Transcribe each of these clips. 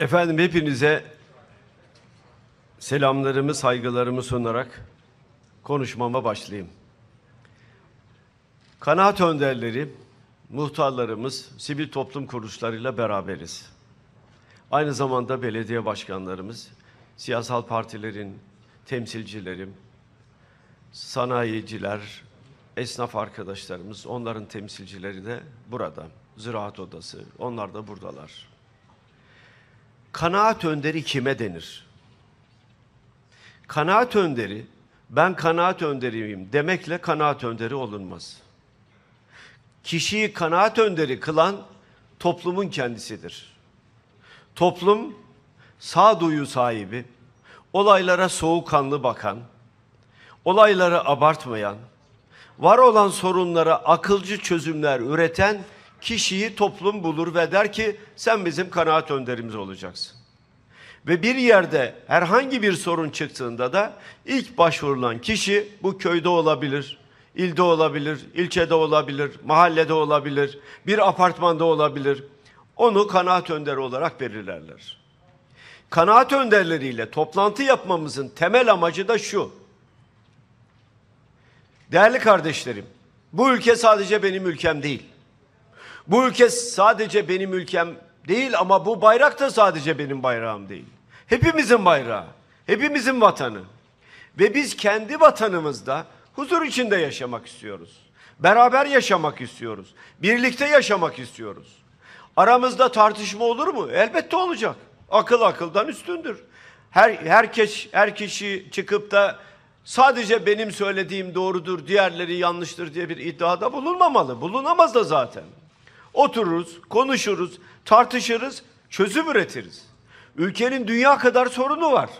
Efendim hepinize selamlarımı, saygılarımı sunarak konuşmama başlayayım. Kanaat önderleri, muhtarlarımız, sivil toplum kuruluşlarıyla beraberiz. Aynı zamanda belediye başkanlarımız, siyasal partilerin temsilcilerim, sanayiciler, esnaf arkadaşlarımız, onların temsilcileri de burada. Ziraat Odası, onlar da buradalar. Kanaat önderi kime denir? Kanaat önderi, ben kanaat önderiyim demekle kanaat önderi olunmaz. Kişiyi kanaat önderi kılan toplumun kendisidir. Toplum sağduyu sahibi, olaylara soğukkanlı bakan, olayları abartmayan, var olan sorunlara akılcı çözümler üreten kişiyi toplum bulur ve der ki sen bizim kanaat önderimiz olacaksın. Ve bir yerde herhangi bir sorun çıktığında da ilk başvurulan kişi bu köyde olabilir, ilde olabilir, ilçede olabilir, mahallede olabilir, bir apartmanda olabilir. Onu kanaat önderi olarak belirlerler. Kanaat önderleriyle toplantı yapmamızın temel amacı da şu. Değerli kardeşlerim, bu ülke sadece benim ülkem değil. Bu ülke sadece benim ülkem değil ama bu bayrak da sadece benim bayrağım değil. Hepimizin bayrağı, hepimizin vatanı. Ve biz kendi vatanımızda huzur içinde yaşamak istiyoruz. Beraber yaşamak istiyoruz. Birlikte yaşamak istiyoruz. Aramızda tartışma olur mu? Elbette olacak. Akıl akıldan üstündür. Her herkes her kişi çıkıp da sadece benim söylediğim doğrudur, diğerleri yanlıştır diye bir iddiada bulunmamalı. Bulunamaz da zaten. Otururuz, konuşuruz, tartışırız, çözüm üretiriz. Ülkenin dünya kadar sorunu var.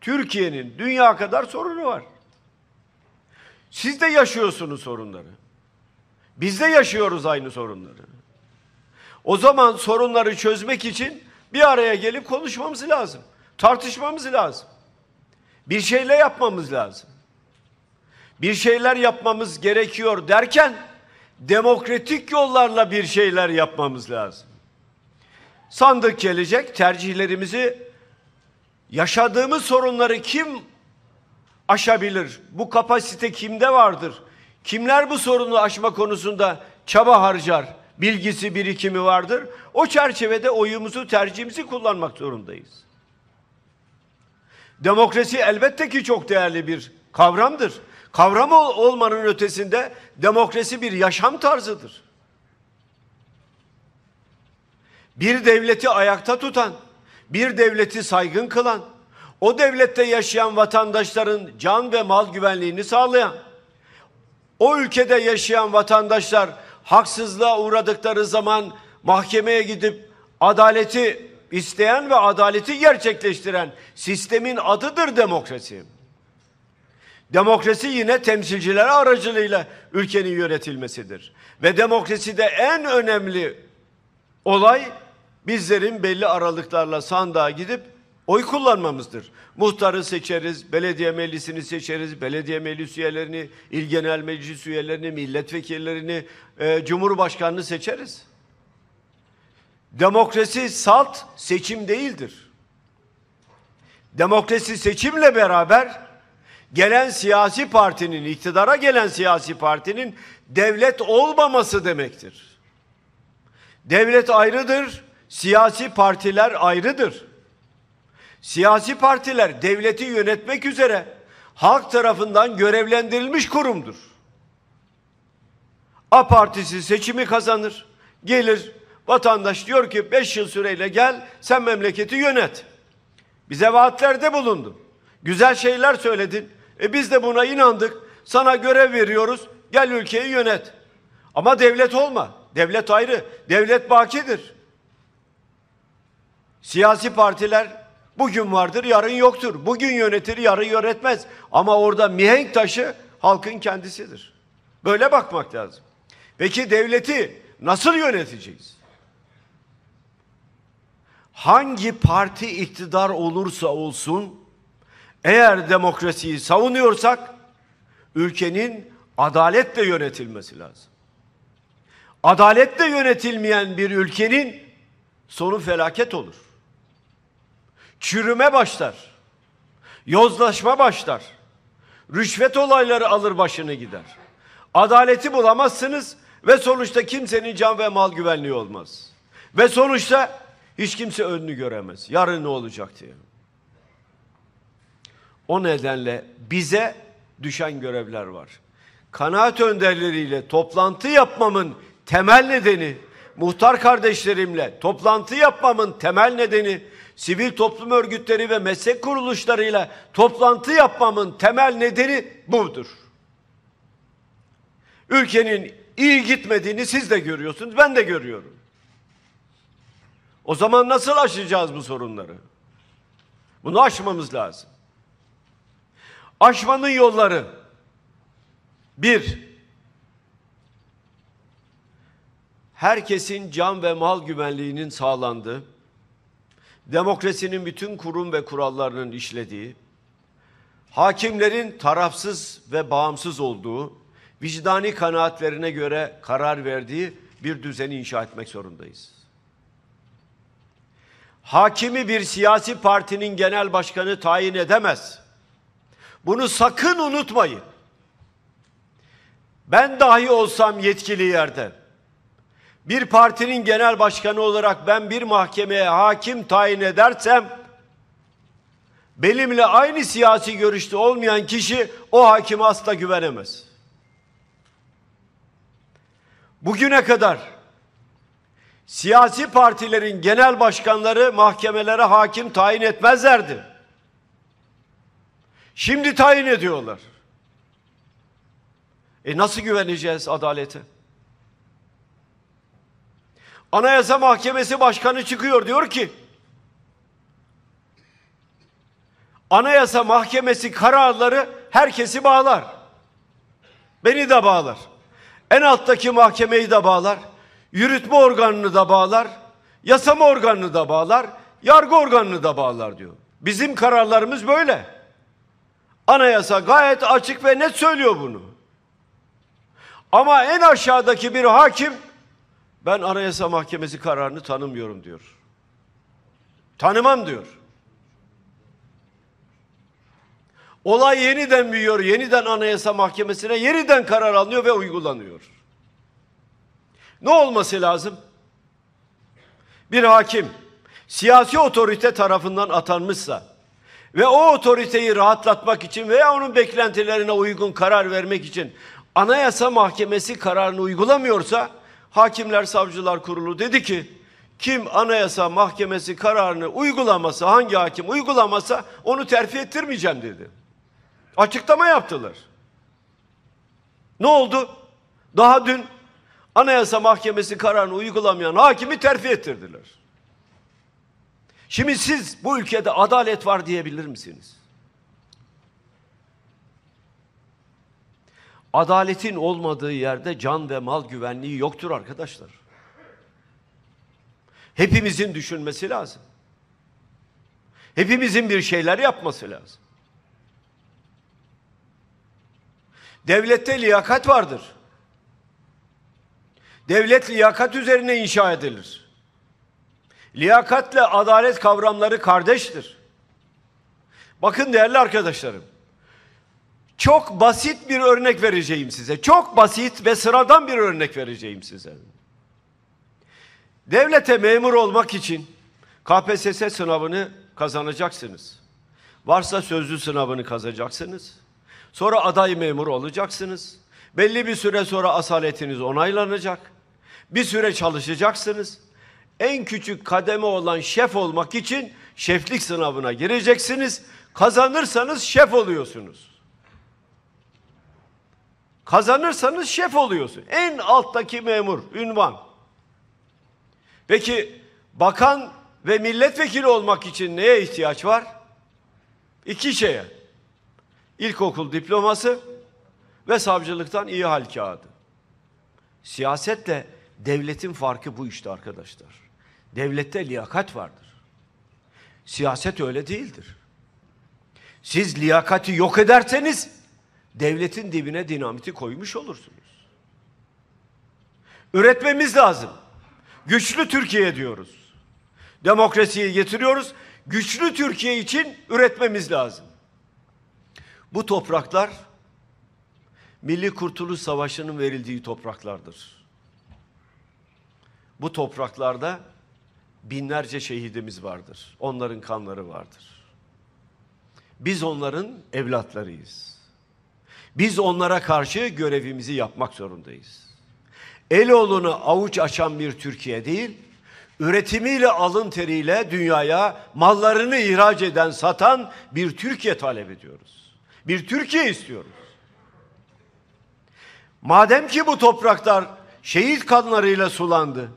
Türkiye'nin dünya kadar sorunu var. Siz de yaşıyorsunuz sorunları. Biz de yaşıyoruz aynı sorunları. O zaman sorunları çözmek için bir araya gelip konuşmamız lazım. Tartışmamız lazım. Bir şeyler yapmamız lazım. Bir şeyler yapmamız gerekiyor derken demokratik yollarla bir şeyler yapmamız lazım. Sandık gelecek, tercihlerimizi yaşadığımız sorunları kim aşabilir? Bu kapasite kimde vardır? Kimler bu sorunu aşma konusunda çaba harcar? Bilgisi, birikimi vardır. O çerçevede oyumuzu, tercihimizi kullanmak zorundayız. Demokrasi elbette ki çok değerli bir kavramdır kavram olmanın ötesinde demokrasi bir yaşam tarzıdır. Bir devleti ayakta tutan, bir devleti saygın kılan, o devlette yaşayan vatandaşların can ve mal güvenliğini sağlayan, o ülkede yaşayan vatandaşlar haksızlığa uğradıkları zaman mahkemeye gidip adaleti isteyen ve adaleti gerçekleştiren sistemin adıdır demokrasi. Demokrasi yine temsilciler aracılığıyla ülkenin yönetilmesidir. Ve demokraside en önemli olay bizlerin belli aralıklarla sandığa gidip oy kullanmamızdır. Muhtarı seçeriz, belediye meclisini seçeriz, belediye meclis üyelerini, il genel meclis üyelerini, milletvekillerini, e, cumhurbaşkanını seçeriz. Demokrasi salt seçim değildir. Demokrasi seçimle beraber gelen siyasi partinin, iktidara gelen siyasi partinin devlet olmaması demektir. Devlet ayrıdır, siyasi partiler ayrıdır. Siyasi partiler devleti yönetmek üzere halk tarafından görevlendirilmiş kurumdur. A partisi seçimi kazanır, gelir vatandaş diyor ki beş yıl süreyle gel sen memleketi yönet. Bize vaatlerde bulundun. Güzel şeyler söyledin. E biz de buna inandık. Sana görev veriyoruz. Gel ülkeyi yönet. Ama devlet olma. Devlet ayrı. Devlet bakidir. Siyasi partiler bugün vardır, yarın yoktur. Bugün yönetir, yarın yönetmez. Ama orada mihenk taşı halkın kendisidir. Böyle bakmak lazım. Peki devleti nasıl yöneteceğiz? Hangi parti iktidar olursa olsun eğer demokrasiyi savunuyorsak ülkenin adaletle yönetilmesi lazım. Adaletle yönetilmeyen bir ülkenin sonu felaket olur. Çürüme başlar. Yozlaşma başlar. Rüşvet olayları alır başını gider. Adaleti bulamazsınız ve sonuçta kimsenin can ve mal güvenliği olmaz. Ve sonuçta hiç kimse önünü göremez. Yarın ne olacak diye. O nedenle bize düşen görevler var. Kanaat önderleriyle toplantı yapmamın temel nedeni, muhtar kardeşlerimle toplantı yapmamın temel nedeni, sivil toplum örgütleri ve meslek kuruluşlarıyla toplantı yapmamın temel nedeni budur. Ülkenin iyi gitmediğini siz de görüyorsunuz, ben de görüyorum. O zaman nasıl aşacağız bu sorunları? Bunu aşmamız lazım. Aşmanın yolları. Bir, herkesin can ve mal güvenliğinin sağlandığı, demokrasinin bütün kurum ve kurallarının işlediği, hakimlerin tarafsız ve bağımsız olduğu, vicdani kanaatlerine göre karar verdiği bir düzeni inşa etmek zorundayız. Hakimi bir siyasi partinin genel başkanı tayin edemez. Bunu sakın unutmayın. Ben dahi olsam yetkili yerde bir partinin genel başkanı olarak ben bir mahkemeye hakim tayin edersem benimle aynı siyasi görüşte olmayan kişi o hakime asla güvenemez. Bugüne kadar siyasi partilerin genel başkanları mahkemelere hakim tayin etmezlerdi. Şimdi tayin ediyorlar. E nasıl güveneceğiz adalete? Anayasa Mahkemesi Başkanı çıkıyor diyor ki Anayasa Mahkemesi kararları herkesi bağlar. Beni de bağlar. En alttaki mahkemeyi de bağlar. Yürütme organını da bağlar. Yasama organını da bağlar. Yargı organını da bağlar diyor. Bizim kararlarımız böyle. Anayasa gayet açık ve net söylüyor bunu. Ama en aşağıdaki bir hakim ben Anayasa Mahkemesi kararını tanımıyorum diyor. Tanımam diyor. Olay yeniden büyüyor, yeniden Anayasa Mahkemesi'ne yeniden karar alınıyor ve uygulanıyor. Ne olması lazım? Bir hakim siyasi otorite tarafından atanmışsa ve o otoriteyi rahatlatmak için veya onun beklentilerine uygun karar vermek için Anayasa Mahkemesi kararını uygulamıyorsa Hakimler Savcılar Kurulu dedi ki kim Anayasa Mahkemesi kararını uygulamasa hangi hakim uygulamasa onu terfi ettirmeyeceğim dedi. Açıklama yaptılar. Ne oldu? Daha dün Anayasa Mahkemesi kararını uygulamayan hakimi terfi ettirdiler. Şimdi siz bu ülkede adalet var diyebilir misiniz? Adaletin olmadığı yerde can ve mal güvenliği yoktur arkadaşlar. Hepimizin düşünmesi lazım. Hepimizin bir şeyler yapması lazım. Devlette liyakat vardır. Devlet liyakat üzerine inşa edilir. Liyakatle adalet kavramları kardeştir. Bakın değerli arkadaşlarım. Çok basit bir örnek vereceğim size. Çok basit ve sıradan bir örnek vereceğim size. Devlete memur olmak için KPSS sınavını kazanacaksınız. Varsa sözlü sınavını kazanacaksınız. Sonra aday memur olacaksınız. Belli bir süre sonra asaletiniz onaylanacak. Bir süre çalışacaksınız en küçük kademe olan şef olmak için şeflik sınavına gireceksiniz. Kazanırsanız şef oluyorsunuz. Kazanırsanız şef oluyorsun. En alttaki memur, ünvan. Peki bakan ve milletvekili olmak için neye ihtiyaç var? İki şeye. İlkokul diploması ve savcılıktan iyi hal kağıdı. Siyasetle Devletin farkı bu işte arkadaşlar. Devlette liyakat vardır. Siyaset öyle değildir. Siz liyakati yok ederseniz devletin dibine dinamiti koymuş olursunuz. Üretmemiz lazım. Güçlü Türkiye diyoruz. Demokrasiyi getiriyoruz. Güçlü Türkiye için üretmemiz lazım. Bu topraklar Milli Kurtuluş Savaşı'nın verildiği topraklardır bu topraklarda binlerce şehidimiz vardır. Onların kanları vardır. Biz onların evlatlarıyız. Biz onlara karşı görevimizi yapmak zorundayız. Eloğlu'nu avuç açan bir Türkiye değil, üretimiyle alın teriyle dünyaya mallarını ihraç eden, satan bir Türkiye talep ediyoruz. Bir Türkiye istiyoruz. Madem ki bu topraklar şehit kanlarıyla sulandı,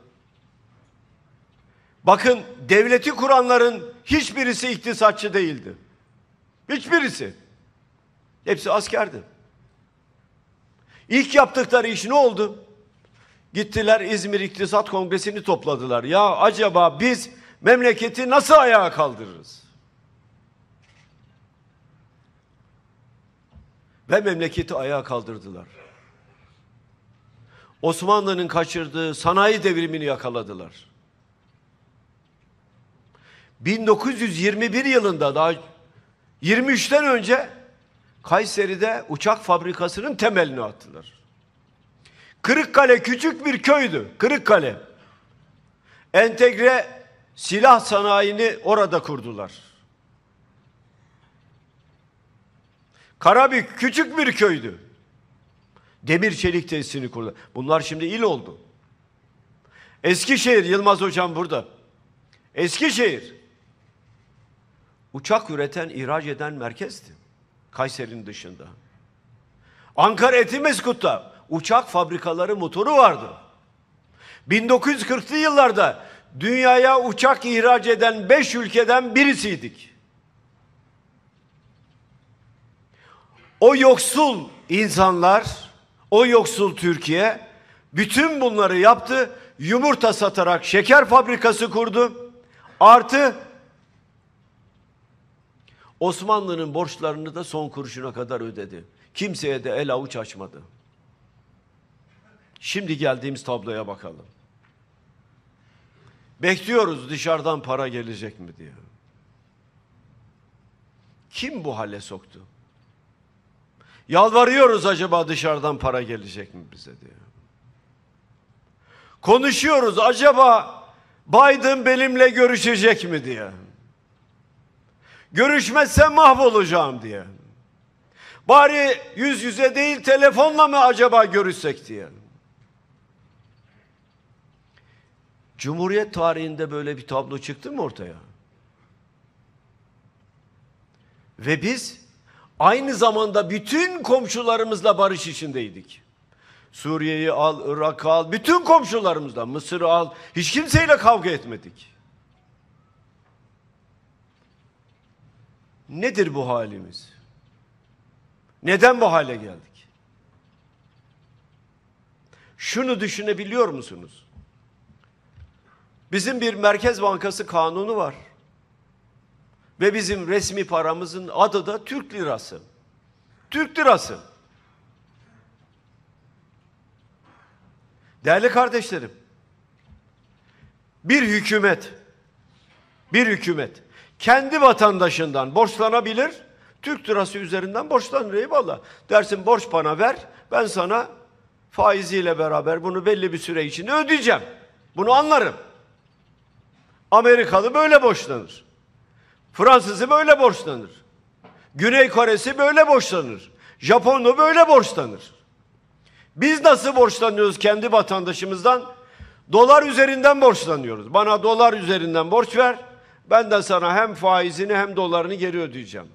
Bakın devleti kuranların hiçbirisi iktisatçı değildi. Hiçbirisi. Hepsi askerdi. İlk yaptıkları iş ne oldu? Gittiler İzmir İktisat Kongresi'ni topladılar. Ya acaba biz memleketi nasıl ayağa kaldırırız? Ve memleketi ayağa kaldırdılar. Osmanlı'nın kaçırdığı sanayi devrimini yakaladılar. 1921 yılında daha 23'ten önce Kayseri'de uçak fabrikasının temelini attılar. Kırıkkale küçük bir köydü. Kırıkkale. Entegre silah sanayini orada kurdular. Karabük küçük bir köydü. Demir çelik tesisini kurdu. Bunlar şimdi il oldu. Eskişehir, Yılmaz Hocam burada. Eskişehir uçak üreten, ihraç eden merkezdi. Kayseri'nin dışında. Ankara Etimeskut'ta uçak fabrikaları motoru vardı. 1940'lı yıllarda dünyaya uçak ihraç eden beş ülkeden birisiydik. O yoksul insanlar, o yoksul Türkiye bütün bunları yaptı. Yumurta satarak şeker fabrikası kurdu. Artı Osmanlı'nın borçlarını da son kuruşuna kadar ödedi. Kimseye de el avuç açmadı. Şimdi geldiğimiz tabloya bakalım. Bekliyoruz dışarıdan para gelecek mi diye. Kim bu hale soktu? Yalvarıyoruz acaba dışarıdan para gelecek mi bize diye. Konuşuyoruz acaba Biden benimle görüşecek mi diye. Görüşmezsem mahvolacağım diye. Bari yüz yüze değil telefonla mı acaba görüşsek diye. Cumhuriyet tarihinde böyle bir tablo çıktı mı ortaya? Ve biz aynı zamanda bütün komşularımızla barış içindeydik. Suriye'yi al, Irak'ı al, bütün komşularımızla, Mısır'ı al, hiç kimseyle kavga etmedik. Nedir bu halimiz? Neden bu hale geldik? Şunu düşünebiliyor musunuz? Bizim bir Merkez Bankası kanunu var. Ve bizim resmi paramızın adı da Türk lirası. Türk lirası. Değerli kardeşlerim, bir hükümet, bir hükümet kendi vatandaşından borçlanabilir. Türk lirası üzerinden borçlanır eyvallah. Dersin borç bana ver, ben sana faiziyle beraber bunu belli bir süre içinde ödeyeceğim. Bunu anlarım. Amerikalı böyle borçlanır. Fransızı böyle borçlanır. Güney Koresi böyle borçlanır. Japonu böyle borçlanır. Biz nasıl borçlanıyoruz kendi vatandaşımızdan? Dolar üzerinden borçlanıyoruz. Bana dolar üzerinden borç ver. Ben de sana hem faizini hem dolarını geri ödeyeceğim.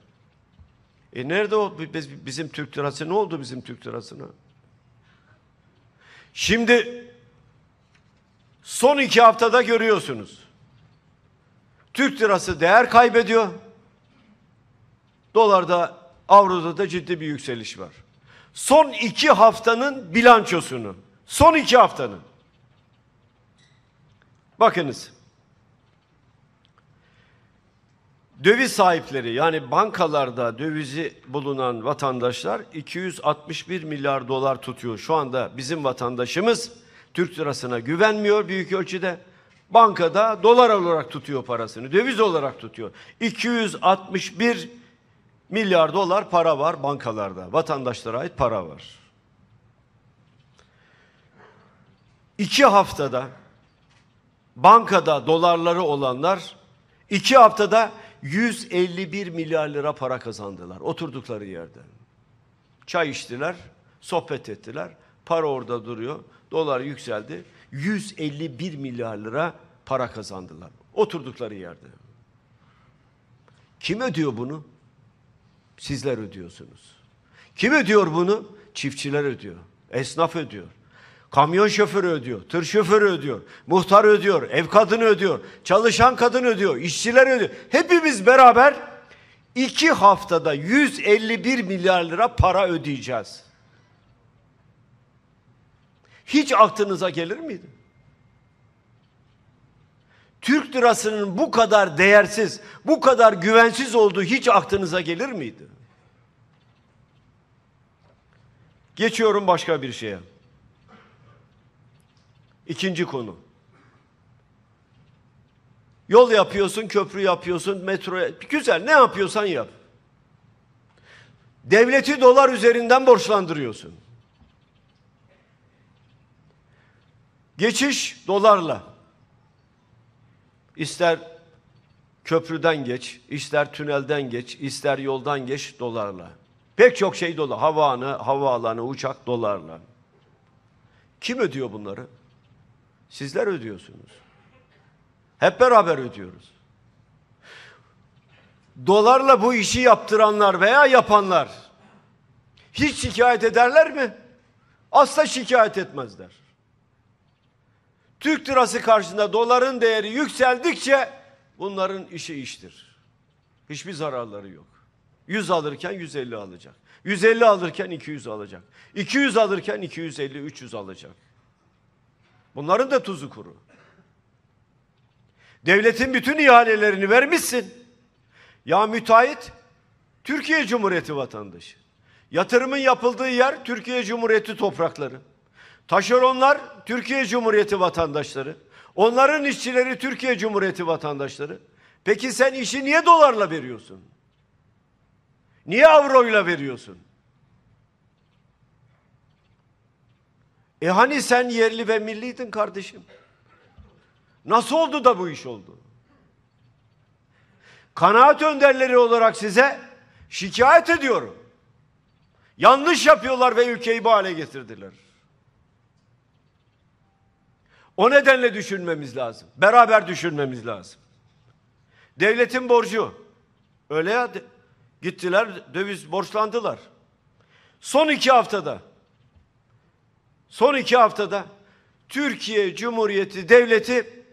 E nerede o biz, bizim Türk lirası ne oldu bizim Türk lirasına? Şimdi son iki haftada görüyorsunuz. Türk lirası değer kaybediyor. Dolarda, avroda da ciddi bir yükseliş var. Son iki haftanın bilançosunu. Son iki haftanın. Bakınız. Döviz sahipleri yani bankalarda dövizi bulunan vatandaşlar 261 milyar dolar tutuyor. Şu anda bizim vatandaşımız Türk lirasına güvenmiyor büyük ölçüde. Bankada dolar olarak tutuyor parasını, döviz olarak tutuyor. 261 milyar dolar para var bankalarda. Vatandaşlara ait para var. İki haftada bankada dolarları olanlar iki haftada 151 milyar lira para kazandılar oturdukları yerde. Çay içtiler, sohbet ettiler. Para orada duruyor. Dolar yükseldi. 151 milyar lira para kazandılar oturdukları yerde. Kim ödüyor bunu? Sizler ödüyorsunuz. Kim ödüyor bunu? Çiftçiler ödüyor. Esnaf ödüyor. Kamyon şoförü ödüyor, tır şoförü ödüyor, muhtar ödüyor, ev kadını ödüyor, çalışan kadın ödüyor, işçiler ödüyor. Hepimiz beraber iki haftada 151 milyar lira para ödeyeceğiz. Hiç aklınıza gelir miydi? Türk lirasının bu kadar değersiz, bu kadar güvensiz olduğu hiç aklınıza gelir miydi? Geçiyorum başka bir şeye. İkinci konu. Yol yapıyorsun, köprü yapıyorsun, metro... Güzel, ne yapıyorsan yap. Devleti dolar üzerinden borçlandırıyorsun. Geçiş dolarla. İster köprüden geç, ister tünelden geç, ister yoldan geç dolarla. Pek çok şey dolar. Havaalanı, havaalanı, uçak dolarla. Kim ödüyor bunları? Sizler ödüyorsunuz. Hep beraber ödüyoruz. Dolarla bu işi yaptıranlar veya yapanlar hiç şikayet ederler mi? Asla şikayet etmezler. Türk lirası karşısında doların değeri yükseldikçe bunların işi iştir. Hiçbir zararları yok. 100 alırken 150 alacak. 150 alırken 200 alacak. 200 alırken 250 300 alacak. Bunların da tuzu kuru. Devletin bütün ihalelerini vermişsin. Ya müteahhit Türkiye Cumhuriyeti vatandaşı. Yatırımın yapıldığı yer Türkiye Cumhuriyeti toprakları. Taşeronlar Türkiye Cumhuriyeti vatandaşları. Onların işçileri Türkiye Cumhuriyeti vatandaşları. Peki sen işi niye dolarla veriyorsun? Niye avroyla veriyorsun? E hani sen yerli ve milliydin kardeşim? Nasıl oldu da bu iş oldu? Kanaat önderleri olarak size şikayet ediyorum. Yanlış yapıyorlar ve ülkeyi bu hale getirdiler. O nedenle düşünmemiz lazım. Beraber düşünmemiz lazım. Devletin borcu. Öyle ya gittiler döviz borçlandılar. Son iki haftada son iki haftada Türkiye Cumhuriyeti Devleti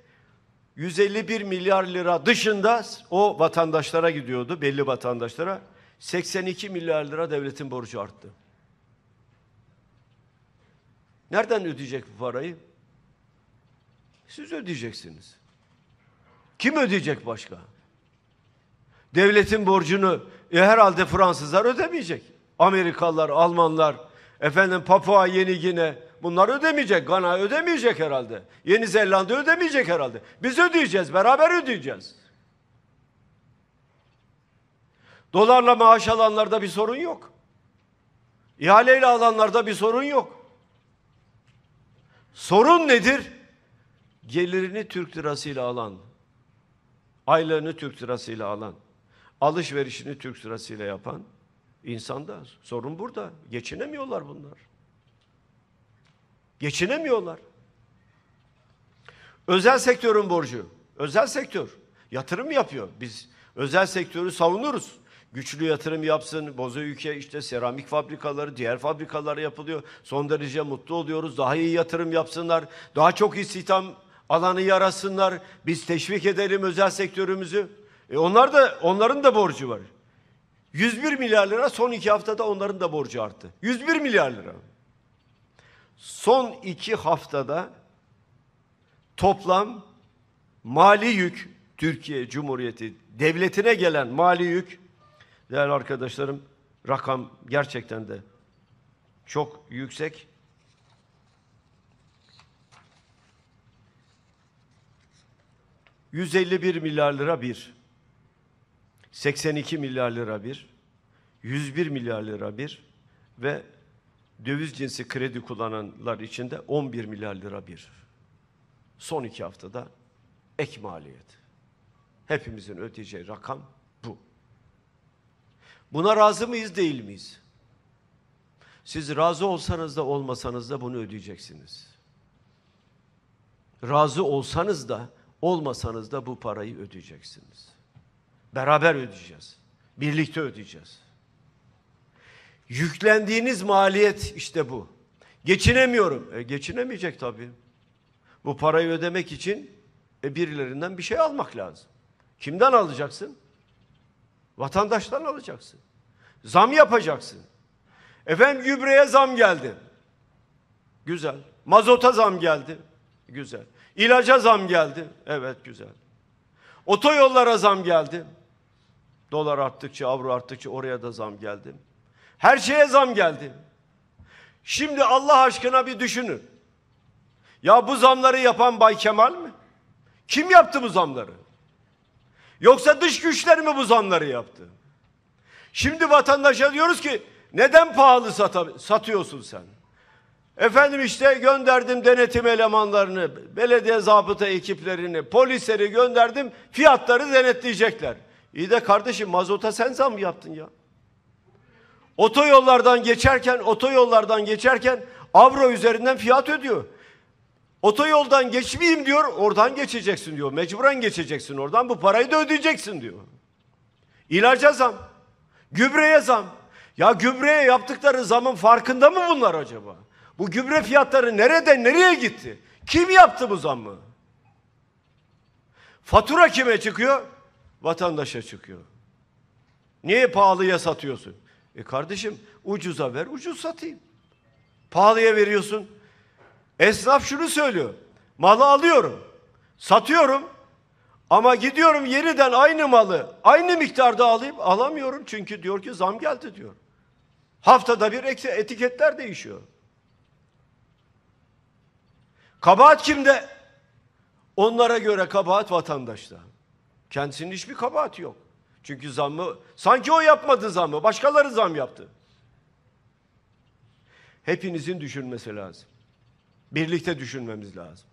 151 milyar lira dışında o vatandaşlara gidiyordu, belli vatandaşlara. 82 milyar lira devletin borcu arttı. Nereden ödeyecek bu parayı? Siz ödeyeceksiniz. Kim ödeyecek başka? Devletin borcunu e, herhalde Fransızlar ödemeyecek. Amerikalılar, Almanlar, efendim Papua Yeni Gine, Bunlar ödemeyecek. Gana ödemeyecek herhalde. Yeni Zelanda ödemeyecek herhalde. Biz ödeyeceğiz. Beraber ödeyeceğiz. Dolarla maaş alanlarda bir sorun yok. İhaleyle alanlarda bir sorun yok. Sorun nedir? Gelirini Türk lirasıyla alan, aylığını Türk lirasıyla alan, alışverişini Türk lirasıyla yapan insanlar. Sorun burada. Geçinemiyorlar bunlar. Geçinemiyorlar. Özel sektörün borcu. Özel sektör yatırım yapıyor. Biz özel sektörü savunuruz. Güçlü yatırım yapsın. Bozo ülke işte seramik fabrikaları, diğer fabrikalar yapılıyor. Son derece mutlu oluyoruz. Daha iyi yatırım yapsınlar. Daha çok istihdam alanı yarasınlar. Biz teşvik edelim özel sektörümüzü. E onlar da onların da borcu var. 101 milyar lira son iki haftada onların da borcu arttı. 101 milyar lira son iki haftada toplam mali yük Türkiye Cumhuriyeti devletine gelen mali yük değerli arkadaşlarım rakam gerçekten de çok yüksek. ...151 milyar lira bir... ...82 milyar lira bir... ...101 milyar lira bir... ...ve döviz cinsi kredi kullananlar için de 11 milyar lira bir. Son iki haftada ek maliyet. Hepimizin ödeyeceği rakam bu. Buna razı mıyız değil miyiz? Siz razı olsanız da olmasanız da bunu ödeyeceksiniz. Razı olsanız da olmasanız da bu parayı ödeyeceksiniz. Beraber ödeyeceğiz. Birlikte ödeyeceğiz. Yüklendiğiniz maliyet işte bu. Geçinemiyorum. E, geçinemeyecek tabii. Bu parayı ödemek için e, birilerinden bir şey almak lazım. Kimden alacaksın? Vatandaştan alacaksın. Zam yapacaksın. Efendim gübreye zam geldi. Güzel. Mazota zam geldi. Güzel. İlaca zam geldi. Evet güzel. Otoyollara zam geldi. Dolar arttıkça, avro arttıkça oraya da zam geldi. Her şeye zam geldi. Şimdi Allah aşkına bir düşünün. Ya bu zamları yapan Bay Kemal mi? Kim yaptı bu zamları? Yoksa dış güçler mi bu zamları yaptı? Şimdi vatandaşa diyoruz ki neden pahalı satıyorsun sen? Efendim işte gönderdim denetim elemanlarını, belediye zabıta ekiplerini, polisleri gönderdim, fiyatları denetleyecekler. İyi de kardeşim mazota sen zam yaptın ya. Otoyollardan geçerken, otoyollardan geçerken avro üzerinden fiyat ödüyor. Otoyoldan geçmeyeyim diyor, oradan geçeceksin diyor. Mecburen geçeceksin oradan, bu parayı da ödeyeceksin diyor. İlaca zam, gübreye zam. Ya gübreye yaptıkları zamın farkında mı bunlar acaba? Bu gübre fiyatları nerede, nereye gitti? Kim yaptı bu zamı? Fatura kime çıkıyor? Vatandaşa çıkıyor. Niye pahalıya satıyorsun? E kardeşim ucuza ver, ucuz satayım. Pahalıya veriyorsun. Esnaf şunu söylüyor. Malı alıyorum, satıyorum ama gidiyorum yeniden aynı malı, aynı miktarda alayım, alamıyorum çünkü diyor ki zam geldi diyor. Haftada bir etiketler değişiyor. Kabahat kimde? Onlara göre kabahat vatandaşta. Kendisinin hiçbir kabahati yok. Çünkü zammı sanki o yapmadı zammı. Başkaları zam yaptı. Hepinizin düşünmesi lazım. Birlikte düşünmemiz lazım.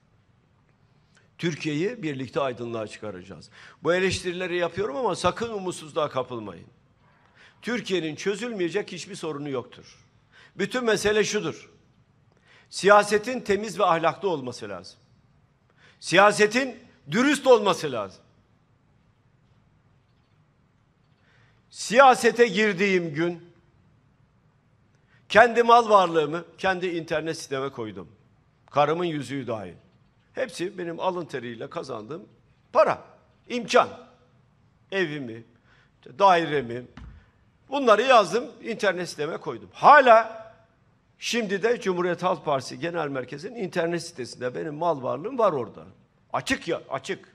Türkiye'yi birlikte aydınlığa çıkaracağız. Bu eleştirileri yapıyorum ama sakın umutsuzluğa kapılmayın. Türkiye'nin çözülmeyecek hiçbir sorunu yoktur. Bütün mesele şudur. Siyasetin temiz ve ahlaklı olması lazım. Siyasetin dürüst olması lazım. Siyasete girdiğim gün kendi mal varlığımı kendi internet siteme koydum. Karımın yüzüğü dahil. Hepsi benim alın teriyle kazandığım para, imkan. Evimi, dairemi, bunları yazdım, internet siteme koydum. Hala şimdi de Cumhuriyet Halk Partisi Genel Merkezi'nin internet sitesinde benim mal varlığım var orada. Açık ya, açık.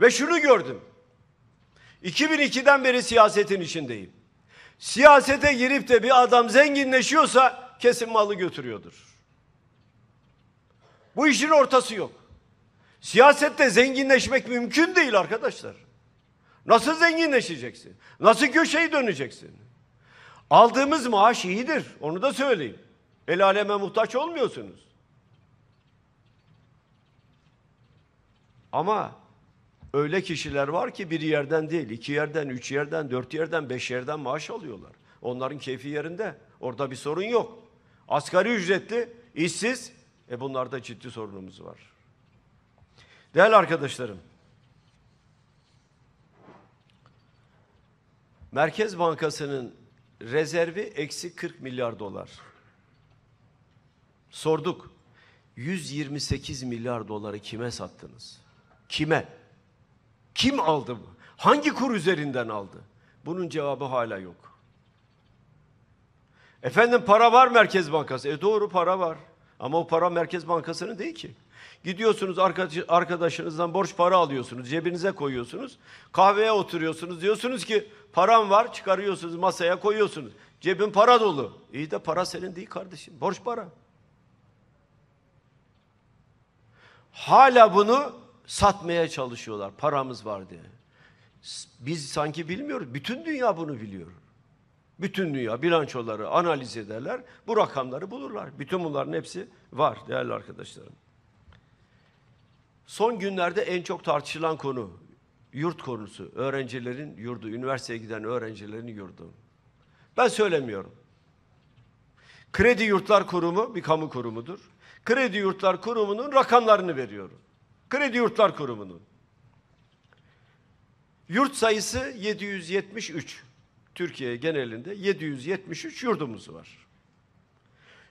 Ve şunu gördüm. 2002'den beri siyasetin içindeyim. Siyasete girip de bir adam zenginleşiyorsa kesin malı götürüyordur. Bu işin ortası yok. Siyasette zenginleşmek mümkün değil arkadaşlar. Nasıl zenginleşeceksin? Nasıl köşeyi döneceksin? Aldığımız maaş iyidir. Onu da söyleyeyim. El aleme muhtaç olmuyorsunuz. Ama Öyle kişiler var ki bir yerden değil, iki yerden, üç yerden, dört yerden, beş yerden maaş alıyorlar. Onların keyfi yerinde. Orada bir sorun yok. Asgari ücretli, işsiz. E bunlarda ciddi sorunumuz var. Değerli arkadaşlarım, Merkez Bankası'nın rezervi eksi 40 milyar dolar. Sorduk. 128 milyar doları kime sattınız? Kime? Kim aldı bu? Hangi kur üzerinden aldı? Bunun cevabı hala yok. Efendim para var Merkez Bankası. E doğru para var. Ama o para Merkez Bankası'nın değil ki. Gidiyorsunuz arkadaşınızdan borç para alıyorsunuz, cebinize koyuyorsunuz. Kahveye oturuyorsunuz. Diyorsunuz ki param var, çıkarıyorsunuz masaya koyuyorsunuz. Cebin para dolu. İyi de para senin değil kardeşim. Borç para. Hala bunu satmaya çalışıyorlar paramız var diye. Biz sanki bilmiyoruz. Bütün dünya bunu biliyor. Bütün dünya bilançoları analiz ederler. Bu rakamları bulurlar. Bütün bunların hepsi var değerli arkadaşlarım. Son günlerde en çok tartışılan konu yurt konusu. Öğrencilerin yurdu, üniversiteye giden öğrencilerin yurdu. Ben söylemiyorum. Kredi Yurtlar Kurumu bir kamu kurumudur. Kredi Yurtlar Kurumu'nun rakamlarını veriyorum. Kredi Yurtlar Kurumunun Yurt sayısı 773. Türkiye genelinde 773 yurdumuz var.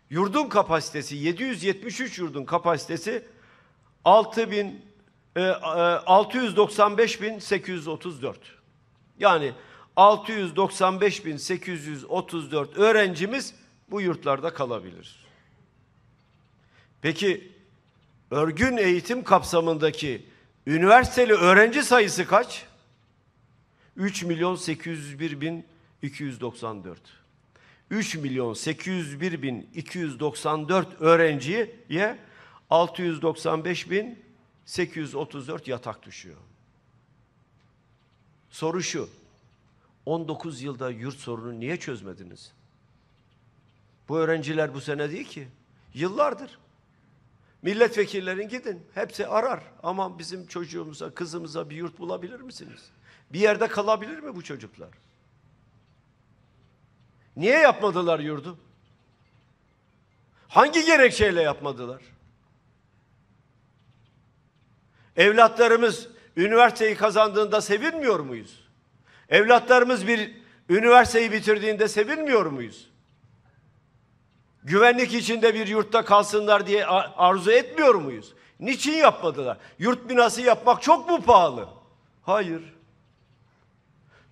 Yurdun kapasitesi 773 yurdun kapasitesi 6000 e, 695.834. E, yani 695.834 öğrencimiz bu yurtlarda kalabilir. Peki örgün eğitim kapsamındaki üniversiteli öğrenci sayısı kaç? 3 milyon 801 bin 294. 3 milyon 801 bin 294 öğrenciye 695 bin 834 yatak düşüyor. Soru şu, 19 yılda yurt sorunu niye çözmediniz? Bu öğrenciler bu sene değil ki, yıllardır. Milletvekillerin gidin. Hepsi arar. Aman bizim çocuğumuza, kızımıza bir yurt bulabilir misiniz? Bir yerde kalabilir mi bu çocuklar? Niye yapmadılar yurdu? Hangi gerekçeyle yapmadılar? Evlatlarımız üniversiteyi kazandığında sevinmiyor muyuz? Evlatlarımız bir üniversiteyi bitirdiğinde sevinmiyor muyuz? güvenlik içinde bir yurtta kalsınlar diye arzu etmiyor muyuz? Niçin yapmadılar? Yurt binası yapmak çok mu pahalı? Hayır.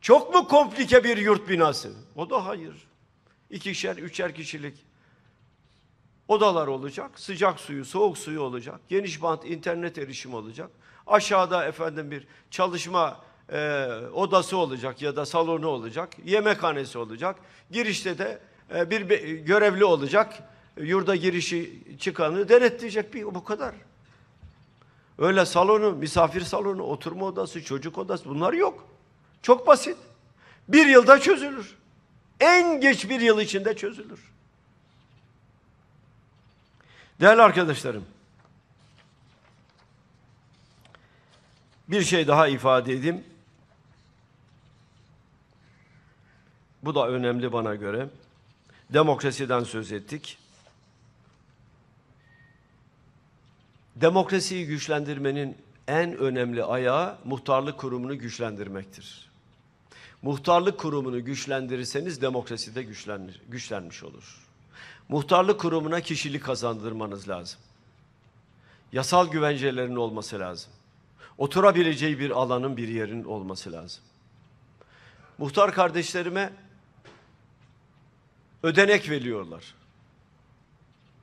Çok mu komplike bir yurt binası? O da hayır. İkişer, üçer kişilik odalar olacak. Sıcak suyu, soğuk suyu olacak. Geniş bant internet erişimi olacak. Aşağıda efendim bir çalışma e, odası olacak ya da salonu olacak. Yemekhanesi olacak. Girişte de e, bir görevli olacak. Yurda girişi çıkanı denetleyecek bir bu kadar. Öyle salonu, misafir salonu, oturma odası, çocuk odası bunlar yok. Çok basit. Bir yılda çözülür. En geç bir yıl içinde çözülür. Değerli arkadaşlarım, bir şey daha ifade edeyim. Bu da önemli bana göre. Demokrasiden söz ettik. Demokrasiyi güçlendirmenin en önemli ayağı muhtarlık kurumunu güçlendirmektir. Muhtarlık kurumunu güçlendirirseniz demokrasi de güçlenir, güçlenmiş olur. Muhtarlık kurumuna kişilik kazandırmanız lazım. Yasal güvencelerin olması lazım. Oturabileceği bir alanın, bir yerin olması lazım. Muhtar kardeşlerime ödenek veriyorlar.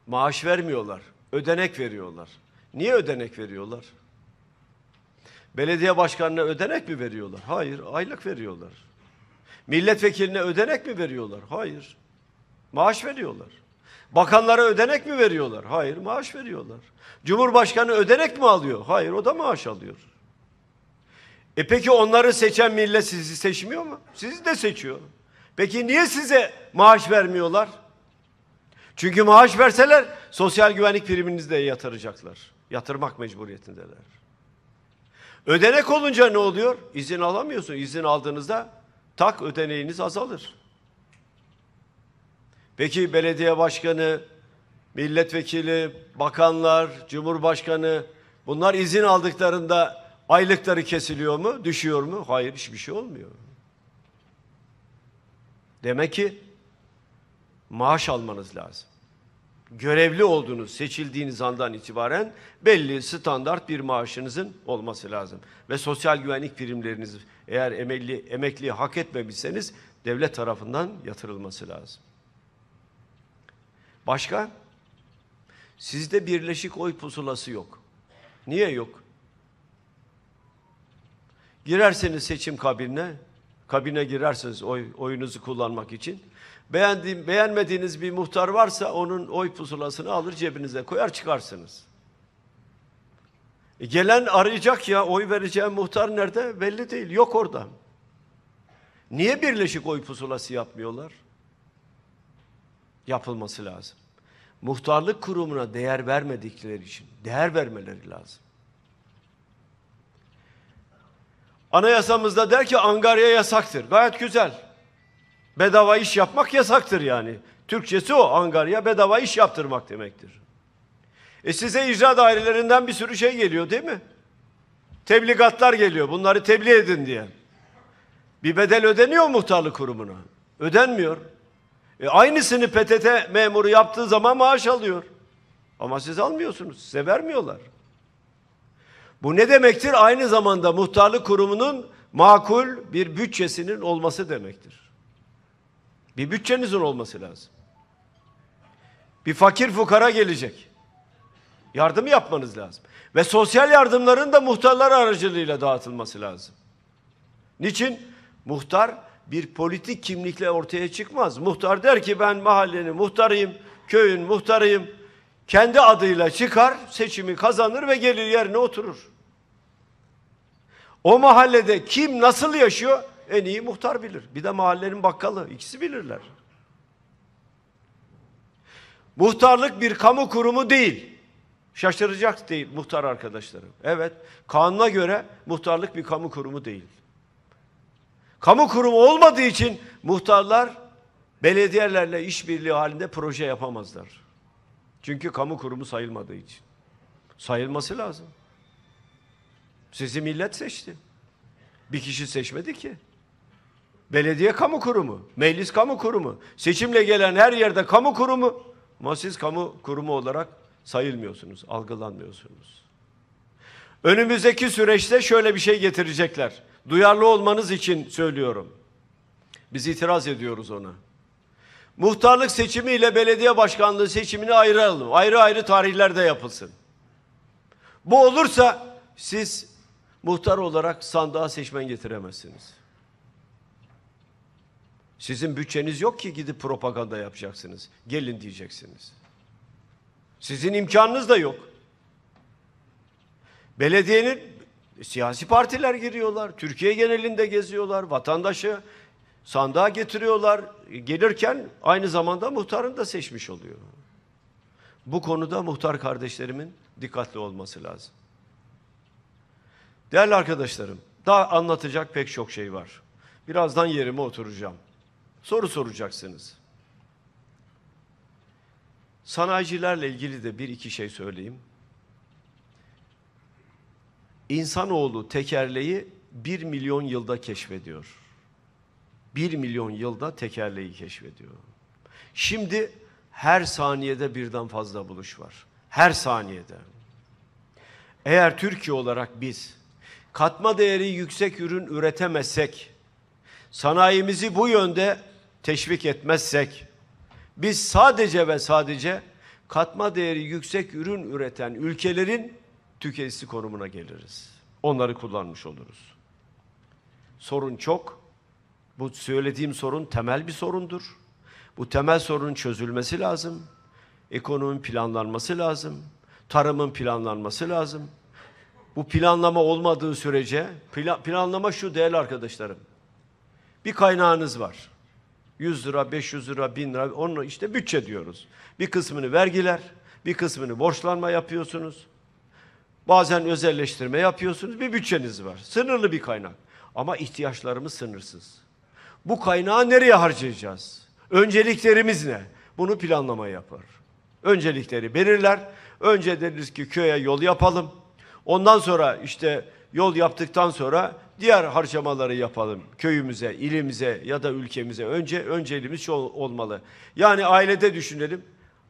Maaş vermiyorlar, ödenek veriyorlar. Niye ödenek veriyorlar? Belediye başkanına ödenek mi veriyorlar? Hayır, aylık veriyorlar. Milletvekiline ödenek mi veriyorlar? Hayır. Maaş veriyorlar. Bakanlara ödenek mi veriyorlar? Hayır, maaş veriyorlar. Cumhurbaşkanı ödenek mi alıyor? Hayır, o da maaş alıyor. E peki onları seçen millet sizi seçmiyor mu? Sizi de seçiyor. Peki niye size maaş vermiyorlar? Çünkü maaş verseler sosyal güvenlik priminizi de yatıracaklar. Yatırmak mecburiyetindeler. Ödenek olunca ne oluyor? İzin alamıyorsun. İzin aldığınızda tak ödeneğiniz azalır. Peki belediye başkanı, milletvekili, bakanlar, cumhurbaşkanı bunlar izin aldıklarında aylıkları kesiliyor mu? Düşüyor mu? Hayır hiçbir şey olmuyor. Demek ki maaş almanız lazım. Görevli olduğunuz, seçildiğiniz andan itibaren belli standart bir maaşınızın olması lazım. Ve sosyal güvenlik primleriniz eğer emekli, emekli hak etmemişseniz devlet tarafından yatırılması lazım. Başka? Sizde birleşik oy pusulası yok. Niye yok? Girerseniz seçim kabinine kabine girersiniz oy, oyunuzu kullanmak için. Beğendiğim, beğenmediğiniz bir muhtar varsa onun oy pusulasını alır cebinize koyar çıkarsınız. E gelen arayacak ya oy vereceğim muhtar nerede belli değil yok orada. Niye birleşik oy pusulası yapmıyorlar? Yapılması lazım. Muhtarlık kurumuna değer vermedikleri için değer vermeleri lazım. Anayasamızda der ki angarya yasaktır. Gayet güzel. Bedava iş yapmak yasaktır yani. Türkçesi o angarya bedava iş yaptırmak demektir. E size icra dairelerinden bir sürü şey geliyor değil mi? Tebligatlar geliyor. Bunları tebliğ edin diye. Bir bedel ödeniyor muhtarlık kurumuna. Ödenmiyor. E aynısını PTT memuru yaptığı zaman maaş alıyor. Ama siz almıyorsunuz. Size vermiyorlar. Bu ne demektir? Aynı zamanda muhtarlık kurumunun makul bir bütçesinin olması demektir. Bir bütçenizin olması lazım. Bir fakir fukara gelecek. Yardım yapmanız lazım. Ve sosyal yardımların da muhtarlar aracılığıyla dağıtılması lazım. Niçin? Muhtar bir politik kimlikle ortaya çıkmaz. Muhtar der ki ben mahallenin muhtarıyım, köyün muhtarıyım. Kendi adıyla çıkar, seçimi kazanır ve gelir yerine oturur. O mahallede kim nasıl yaşıyor en iyi muhtar bilir. Bir de mahallenin bakkalı ikisi bilirler. Muhtarlık bir kamu kurumu değil. Şaşıracak değil muhtar arkadaşlarım. Evet, kanuna göre muhtarlık bir kamu kurumu değil. Kamu kurumu olmadığı için muhtarlar belediyelerle işbirliği halinde proje yapamazlar. Çünkü kamu kurumu sayılmadığı için. Sayılması lazım. Sizi millet seçti. Bir kişi seçmedi ki. Belediye kamu kurumu, meclis kamu kurumu, seçimle gelen her yerde kamu kurumu ama siz kamu kurumu olarak sayılmıyorsunuz, algılanmıyorsunuz. Önümüzdeki süreçte şöyle bir şey getirecekler. Duyarlı olmanız için söylüyorum. Biz itiraz ediyoruz ona. Muhtarlık seçimi ile belediye başkanlığı seçimini ayıralım. Ayrı ayrı tarihlerde yapılsın. Bu olursa siz muhtar olarak sandığa seçmen getiremezsiniz. Sizin bütçeniz yok ki gidip propaganda yapacaksınız. Gelin diyeceksiniz. Sizin imkanınız da yok. Belediyenin siyasi partiler giriyorlar. Türkiye genelinde geziyorlar. Vatandaşı sandığa getiriyorlar. Gelirken aynı zamanda muhtarını da seçmiş oluyor. Bu konuda muhtar kardeşlerimin dikkatli olması lazım. Değerli arkadaşlarım, daha anlatacak pek çok şey var. Birazdan yerime oturacağım. Soru soracaksınız. Sanayicilerle ilgili de bir iki şey söyleyeyim. İnsanoğlu tekerleği bir milyon yılda keşfediyor. Bir milyon yılda tekerleği keşfediyor. Şimdi her saniyede birden fazla buluş var. Her saniyede. Eğer Türkiye olarak biz katma değeri yüksek ürün üretemezsek, sanayimizi bu yönde teşvik etmezsek, biz sadece ve sadece katma değeri yüksek ürün üreten ülkelerin tüketici konumuna geliriz. Onları kullanmış oluruz. Sorun çok. Bu söylediğim sorun temel bir sorundur. Bu temel sorunun çözülmesi lazım. Ekonominin planlanması lazım. Tarımın planlanması lazım. Bu planlama olmadığı sürece, plan, planlama şu değerli arkadaşlarım. Bir kaynağınız var. 100 lira, 500 lira, 1000 lira, onu işte bütçe diyoruz. Bir kısmını vergiler, bir kısmını borçlanma yapıyorsunuz. Bazen özelleştirme yapıyorsunuz. Bir bütçeniz var. Sınırlı bir kaynak. Ama ihtiyaçlarımız sınırsız. Bu kaynağı nereye harcayacağız? Önceliklerimiz ne? Bunu planlama yapar. Öncelikleri belirler. Önce deriz ki köye yol yapalım. Ondan sonra işte yol yaptıktan sonra diğer harcamaları yapalım. Köyümüze, ilimize ya da ülkemize önce önceliğimiz şu olmalı. Yani ailede düşünelim.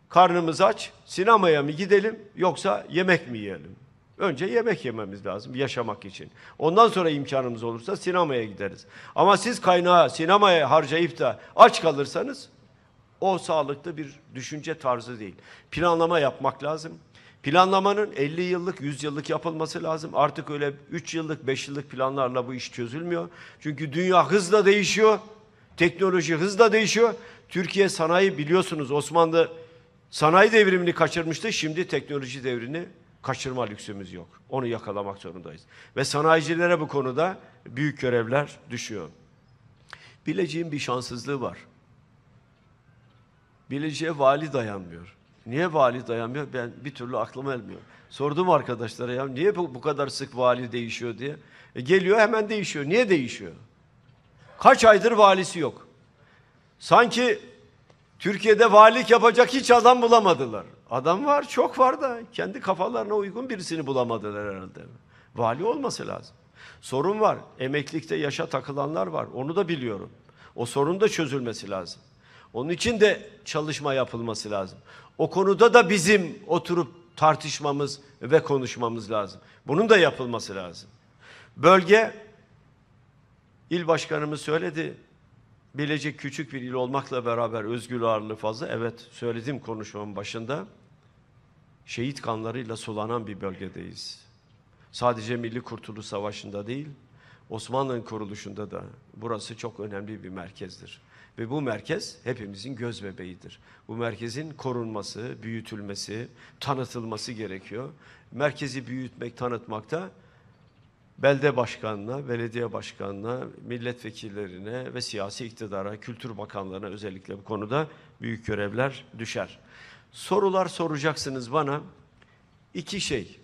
Karnımız aç, sinemaya mı gidelim yoksa yemek mi yiyelim? Önce yemek yememiz lazım yaşamak için. Ondan sonra imkanımız olursa sinemaya gideriz. Ama siz kaynağı sinemaya harcayıp da aç kalırsanız o sağlıklı bir düşünce tarzı değil. Planlama yapmak lazım. Planlamanın 50 yıllık, 100 yıllık yapılması lazım. Artık öyle 3 yıllık, 5 yıllık planlarla bu iş çözülmüyor. Çünkü dünya hızla değişiyor. Teknoloji hızla değişiyor. Türkiye sanayi biliyorsunuz Osmanlı sanayi devrimini kaçırmıştı. Şimdi teknoloji devrini kaçırma lüksümüz yok. Onu yakalamak zorundayız. Ve sanayicilere bu konuda büyük görevler düşüyor. Bilecik'in bir şanssızlığı var. Bileceğe vali dayanmıyor. Niye vali dayanmıyor? Ben bir türlü aklım elmiyor. Sordum arkadaşlara ya niye bu, bu kadar sık vali değişiyor diye. E geliyor hemen değişiyor. Niye değişiyor? Kaç aydır valisi yok. Sanki Türkiye'de valilik yapacak hiç adam bulamadılar. Adam var, çok var da kendi kafalarına uygun birisini bulamadılar herhalde. Vali olması lazım. Sorun var. Emeklilikte yaşa takılanlar var. Onu da biliyorum. O sorun da çözülmesi lazım. Onun için de çalışma yapılması lazım. O konuda da bizim oturup tartışmamız ve konuşmamız lazım. Bunun da yapılması lazım. Bölge il başkanımız söyledi. Bilecik küçük bir il olmakla beraber özgür ağırlığı fazla. Evet söyledim konuşmamın başında. Şehit kanlarıyla sulanan bir bölgedeyiz. Sadece Milli Kurtuluş Savaşı'nda değil, Osmanlı'nın kuruluşunda da burası çok önemli bir merkezdir. Ve bu merkez hepimizin göz bebeğidir. Bu merkezin korunması, büyütülmesi, tanıtılması gerekiyor. Merkezi büyütmek, tanıtmak da belde başkanına, belediye başkanına, milletvekillerine ve siyasi iktidara, kültür bakanlarına özellikle bu konuda büyük görevler düşer. Sorular soracaksınız bana. İki şey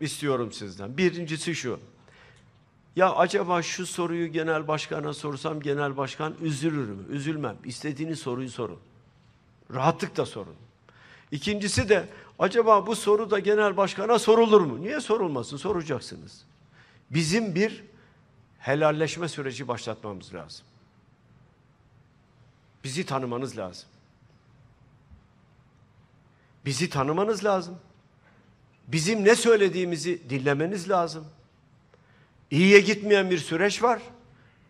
istiyorum sizden. Birincisi şu. Ya acaba şu soruyu genel başkana sorsam genel başkan üzülür mü? Üzülmem. İstediğiniz soruyu sorun. Rahatlıkla sorun. İkincisi de acaba bu soru da genel başkana sorulur mu? Niye sorulmasın? Soracaksınız. Bizim bir helalleşme süreci başlatmamız lazım. Bizi tanımanız lazım. Bizi tanımanız lazım. Bizim ne söylediğimizi dinlemeniz lazım. İyiye gitmeyen bir süreç var.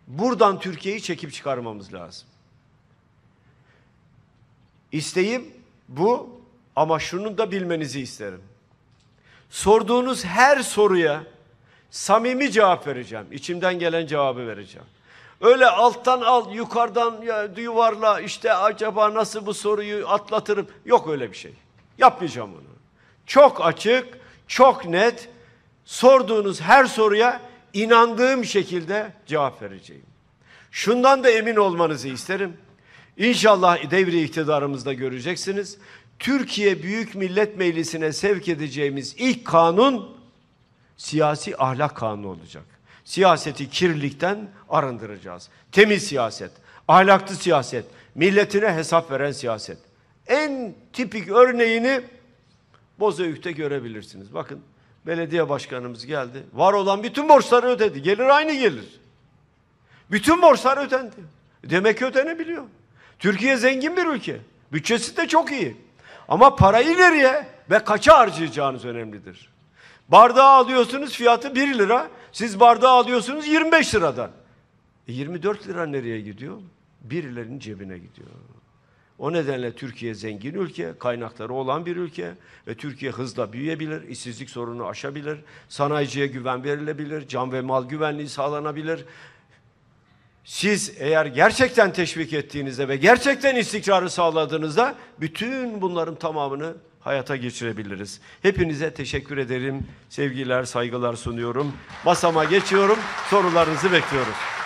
Buradan Türkiye'yi çekip çıkarmamız lazım. İsteğim bu ama şunu da bilmenizi isterim. Sorduğunuz her soruya samimi cevap vereceğim. İçimden gelen cevabı vereceğim. Öyle alttan al, yukarıdan duvarla işte acaba nasıl bu soruyu atlatırım. Yok öyle bir şey. Yapmayacağım bunu. Çok açık, çok net sorduğunuz her soruya inandığım şekilde cevap vereceğim. Şundan da emin olmanızı isterim. İnşallah devri iktidarımızda göreceksiniz. Türkiye Büyük Millet Meclisi'ne sevk edeceğimiz ilk kanun siyasi ahlak kanunu olacak. Siyaseti kirlilikten arındıracağız. Temiz siyaset, ahlaklı siyaset, milletine hesap veren siyaset. En tipik örneğini Bozüyük'te görebilirsiniz. Bakın Belediye başkanımız geldi. Var olan bütün borçları ödedi. Gelir aynı gelir. Bütün borçlar ödendi. Demek ki ödenebiliyor. Türkiye zengin bir ülke. Bütçesi de çok iyi. Ama parayı nereye ve kaça harcayacağınız önemlidir. Bardağı alıyorsunuz fiyatı 1 lira. Siz bardağı alıyorsunuz 25 liradan. E 24 lira nereye gidiyor? Birilerinin cebine gidiyor. O nedenle Türkiye zengin ülke, kaynakları olan bir ülke ve Türkiye hızla büyüyebilir, işsizlik sorunu aşabilir, sanayiciye güven verilebilir, can ve mal güvenliği sağlanabilir. Siz eğer gerçekten teşvik ettiğinizde ve gerçekten istikrarı sağladığınızda bütün bunların tamamını hayata geçirebiliriz. Hepinize teşekkür ederim. Sevgiler, saygılar sunuyorum. Masama geçiyorum. Sorularınızı bekliyoruz.